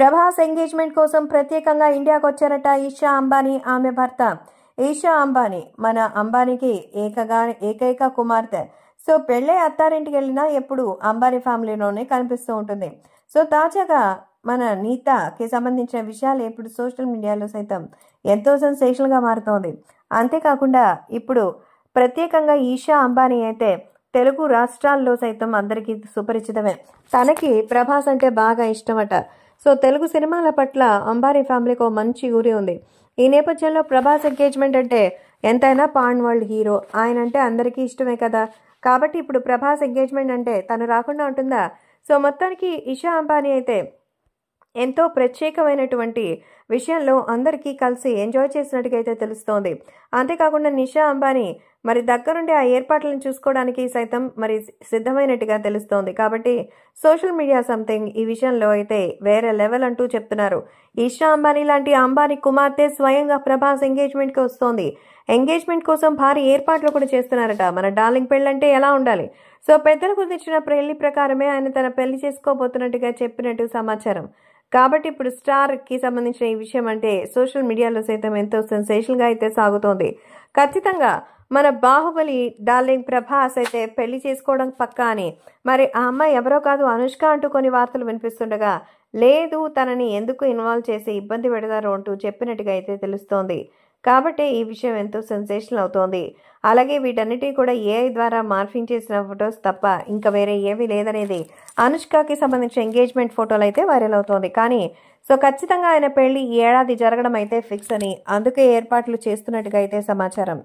Prabhas engagement కోసం ప్రత్యేకంగా ఇండియాకు వచ్చారట ఈషా అంబానీ ఆమె భర్త ఈషా అంబానీ మన అంబానీకి ఏకగా ఏకైక కుమార్తె సో పెళ్ళే అత్తారింటికి వెళ్ళినా ఎప్పుడు అంబానీ ఫ్యామిలీలోనే కనిపిస్తూ ఉంటుంది సో తాజాగా మన నీతకి సంబంధించిన విషయాలు ఇప్పుడు సోషల్ మీడియాలో సైతం ఎంతో సెన్సేషన్గా మారుతోంది అంతేకాకుండా ఇప్పుడు ప్రత్యేకంగా ఈషా అంబానీ అయితే తెలుగు రాష్ట్రాల్లో సైతం అందరికీ సుపరిచితమే తనకి ప్రభాస్ అంటే బాగా ఇష్టమట సో తెలుగు సినిమాల పట్ల అంబారీ ఫ్యామిలీకి ఒక మంచి ఊరి ఉంది ఈ నేపథ్యంలో ప్రభాస్ ఎంగేజ్మెంట్ అంటే ఎంతైనా పాన్ వరల్డ్ హీరో ఆయన అంటే అందరికీ ఇష్టమే కదా కాబట్టి ఇప్పుడు ప్రభాస్ ఎంగేజ్మెంట్ అంటే తను రాకుండా ఉంటుందా సో మొత్తానికి ఇషా అంబానీ అయితే ఎంతో ప్రత్యేకమైనటువంటి విషయంలో అందరికీ కలిసి ఎంజాయ్ చేసినట్టుగా అయితే తెలుస్తోంది అంతేకాకుండా నిషా అంబానీ మరి దగ్గరుండి ఆ ఏర్పాట్లను చూసుకోవడానికి సైతం మరి సిద్ధమైనట్టుగా తెలుస్తోంది కాబట్టి సోషల్ మీడియా సంథింగ్ ఈ విషయంలో అయితే వేరే లెవెల్ అంటూ చెప్తున్నారు ఈషా అంబానీ లాంటి అంబానీ కుమార్తె స్వయంగా ప్రభాస్ ఎంగేజ్మెంట్కి వస్తోంది ఎంగేజ్మెంట్ కోసం భారీ ఏర్పాట్లు కూడా చేస్తున్నారట మన డార్లింగ్ పెళ్ళంటే ఎలా ఉండాలి సో పెద్దలు కుదిర్చిన పెళ్లి ప్రకారమే ఆయన తన పెళ్లి చేసుకోబోతున్నట్టుగా చెప్పినట్టు సమాచారం కాబట్టి ఇప్పుడు స్టార్కి సంబంధించిన ఈ విషయం అంటే సోషల్ మీడియాలో సైతం ఎంతో సెన్సేషన్గా అయితే సాగుతోంది ఖచ్చితంగా మన బాహుబలి డార్లింగ్ ప్రభాస్ అయితే పెళ్లి చేసుకోవడం పక్కా అని మరి ఆ అమ్మాయి ఎవరో కాదు అనుష్క అంటూ కొన్ని వార్తలు వినిపిస్తుండగా లేదు తనని ఎందుకు ఇన్వాల్వ్ చేసి ఇబ్బంది పెడతారు అంటూ చెప్పినట్టుగా అయితే తెలుస్తోంది కాబట్టి ఈ విషయం ఎంతో సెన్సేషన్ అవుతోంది అలాగే వీటన్నిటి కూడా ఏఐ ద్వారా మార్ఫింగ్ చేసిన ఫొటోస్ తప్ప ఇంకా వేరే ఏవి లేదనేది అనుష్కకి సంబంధించిన ఎంగేజ్మెంట్ ఫోటోలు అయితే వైరల్ అవుతోంది కానీ సో ఖచ్చితంగా ఆయన పెళ్లి ఏడాది జరగడం అయితే ఫిక్స్ అని అందుకే ఏర్పాట్లు చేస్తున్నట్టుగా అయితే సమాచారం